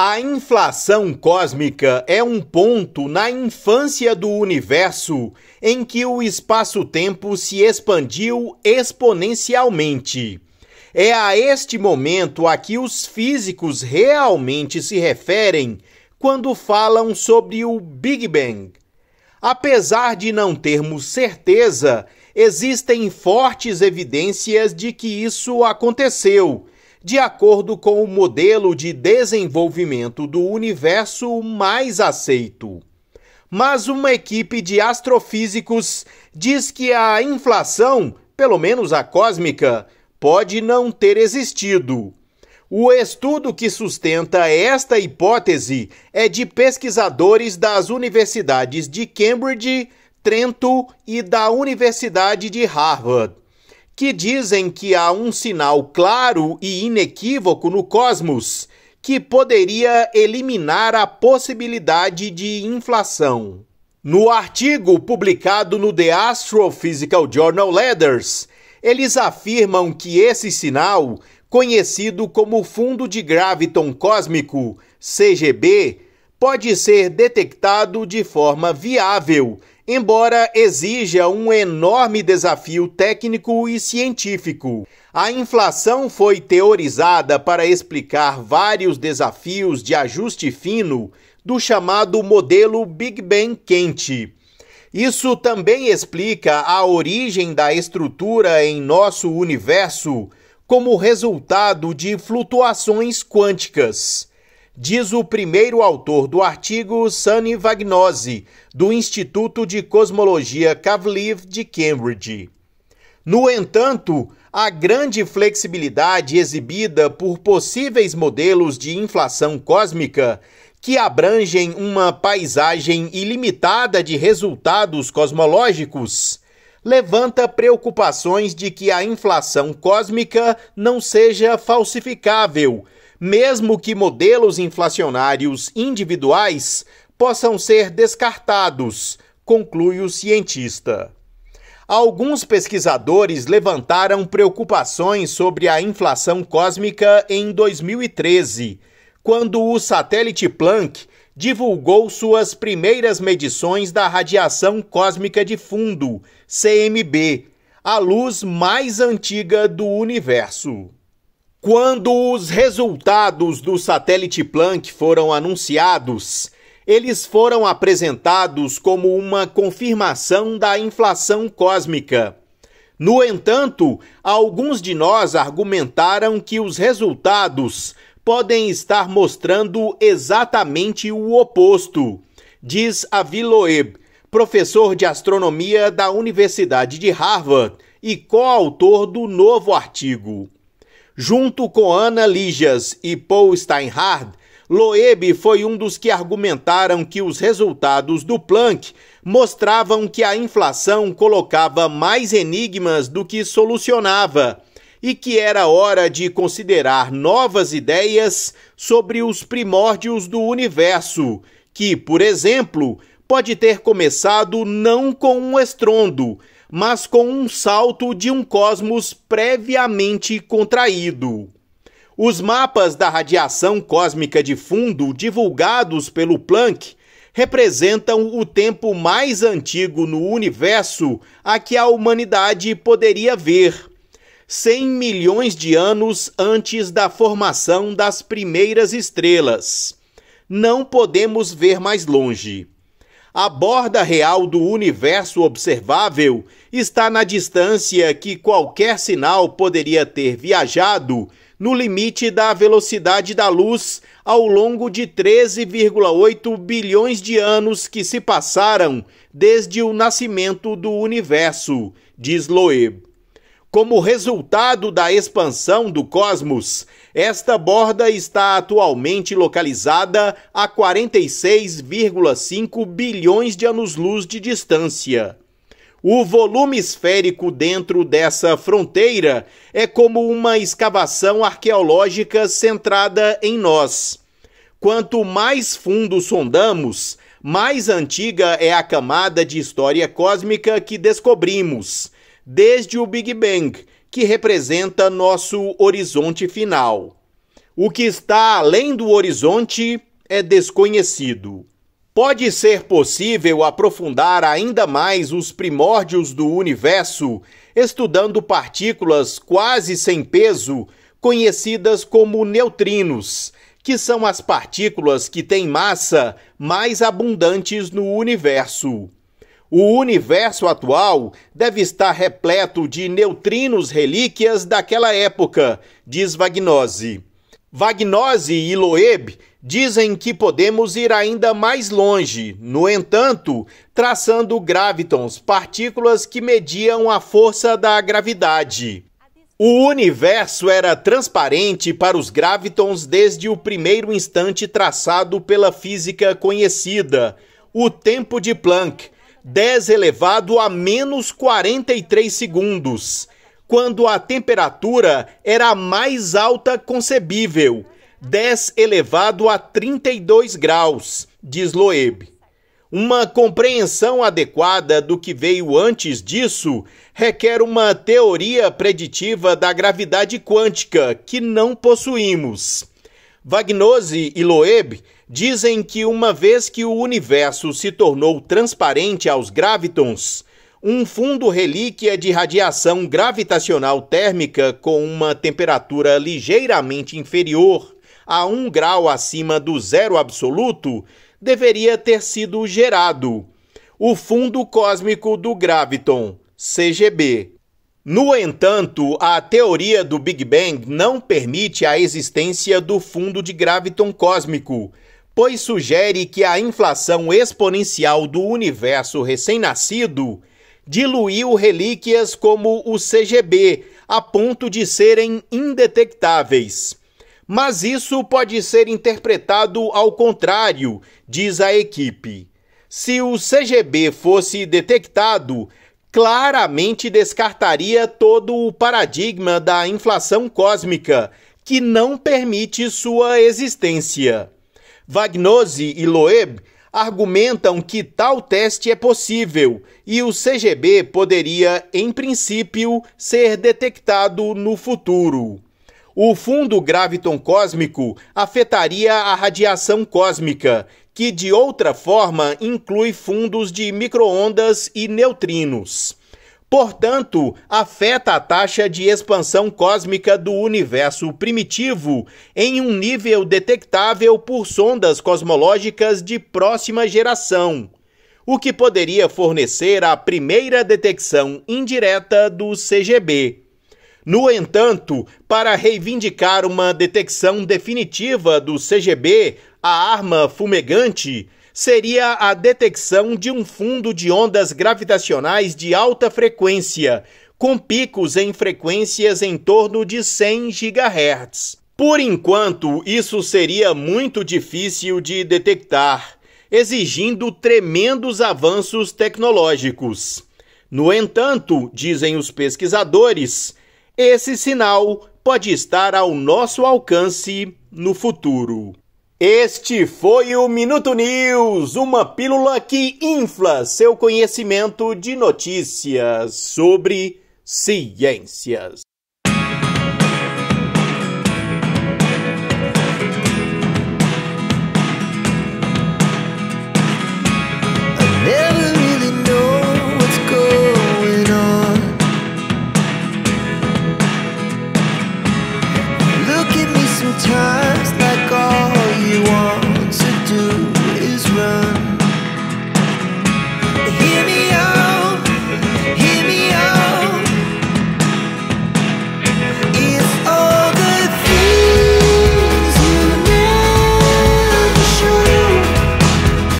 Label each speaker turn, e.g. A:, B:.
A: A inflação cósmica é um ponto na infância do universo em que o espaço-tempo se expandiu exponencialmente. É a este momento a que os físicos realmente se referem quando falam sobre o Big Bang. Apesar de não termos certeza, existem fortes evidências de que isso aconteceu de acordo com o modelo de desenvolvimento do universo mais aceito. Mas uma equipe de astrofísicos diz que a inflação, pelo menos a cósmica, pode não ter existido. O estudo que sustenta esta hipótese é de pesquisadores das universidades de Cambridge, Trento e da Universidade de Harvard que dizem que há um sinal claro e inequívoco no cosmos que poderia eliminar a possibilidade de inflação. No artigo publicado no The Astrophysical Journal Letters, eles afirmam que esse sinal, conhecido como fundo de graviton cósmico, CGB, pode ser detectado de forma viável embora exija um enorme desafio técnico e científico. A inflação foi teorizada para explicar vários desafios de ajuste fino do chamado modelo Big Bang quente. Isso também explica a origem da estrutura em nosso universo como resultado de flutuações quânticas diz o primeiro autor do artigo, Sani Vagnosi, do Instituto de Cosmologia Cavliv de Cambridge. No entanto, a grande flexibilidade exibida por possíveis modelos de inflação cósmica, que abrangem uma paisagem ilimitada de resultados cosmológicos, levanta preocupações de que a inflação cósmica não seja falsificável mesmo que modelos inflacionários individuais possam ser descartados, conclui o cientista. Alguns pesquisadores levantaram preocupações sobre a inflação cósmica em 2013, quando o satélite Planck divulgou suas primeiras medições da radiação cósmica de fundo, CMB, a luz mais antiga do universo. Quando os resultados do satélite Planck foram anunciados, eles foram apresentados como uma confirmação da inflação cósmica. No entanto, alguns de nós argumentaram que os resultados podem estar mostrando exatamente o oposto, diz Avi Loeb, professor de astronomia da Universidade de Harvard e coautor do novo artigo. Junto com Ana Ligias e Paul Steinhardt, Loeb foi um dos que argumentaram que os resultados do Planck mostravam que a inflação colocava mais enigmas do que solucionava e que era hora de considerar novas ideias sobre os primórdios do universo, que, por exemplo, pode ter começado não com um estrondo, mas com um salto de um cosmos previamente contraído. Os mapas da radiação cósmica de fundo divulgados pelo Planck representam o tempo mais antigo no universo a que a humanidade poderia ver. 100 milhões de anos antes da formação das primeiras estrelas. Não podemos ver mais longe a borda real do universo observável está na distância que qualquer sinal poderia ter viajado no limite da velocidade da luz ao longo de 13,8 bilhões de anos que se passaram desde o nascimento do universo, diz Loeb. Como resultado da expansão do cosmos, esta borda está atualmente localizada a 46,5 bilhões de anos-luz de distância. O volume esférico dentro dessa fronteira é como uma escavação arqueológica centrada em nós. Quanto mais fundo sondamos, mais antiga é a camada de história cósmica que descobrimos desde o Big Bang, que representa nosso horizonte final. O que está além do horizonte é desconhecido. Pode ser possível aprofundar ainda mais os primórdios do universo estudando partículas quase sem peso, conhecidas como neutrinos, que são as partículas que têm massa mais abundantes no universo. O universo atual deve estar repleto de neutrinos relíquias daquela época, diz Vagnose. Vagnose e Loeb dizem que podemos ir ainda mais longe, no entanto, traçando gravitons, partículas que mediam a força da gravidade. O universo era transparente para os gravitons desde o primeiro instante traçado pela física conhecida, o tempo de Planck 10 elevado a menos 43 segundos, quando a temperatura era a mais alta concebível, 10 elevado a 32 graus, diz Loeb. Uma compreensão adequada do que veio antes disso requer uma teoria preditiva da gravidade quântica que não possuímos. Vagnose e Loeb dizem que uma vez que o universo se tornou transparente aos gravitons, um fundo relíquia de radiação gravitacional térmica com uma temperatura ligeiramente inferior a um grau acima do zero absoluto deveria ter sido gerado. O fundo cósmico do graviton, CGB. No entanto, a teoria do Big Bang não permite a existência do fundo de graviton cósmico pois sugere que a inflação exponencial do universo recém-nascido diluiu relíquias como o CGB a ponto de serem indetectáveis. Mas isso pode ser interpretado ao contrário, diz a equipe. Se o CGB fosse detectado, claramente descartaria todo o paradigma da inflação cósmica, que não permite sua existência. Vagnosi e Loeb argumentam que tal teste é possível e o CGB poderia, em princípio, ser detectado no futuro. O fundo graviton cósmico afetaria a radiação cósmica, que de outra forma inclui fundos de microondas e neutrinos portanto, afeta a taxa de expansão cósmica do universo primitivo em um nível detectável por sondas cosmológicas de próxima geração, o que poderia fornecer a primeira detecção indireta do CGB. No entanto, para reivindicar uma detecção definitiva do CGB, a arma fumegante, seria a detecção de um fundo de ondas gravitacionais de alta frequência, com picos em frequências em torno de 100 GHz. Por enquanto, isso seria muito difícil de detectar, exigindo tremendos avanços tecnológicos. No entanto, dizem os pesquisadores, esse sinal pode estar ao nosso alcance no futuro. Este foi o Minuto News, uma pílula que infla seu conhecimento de notícias sobre ciências.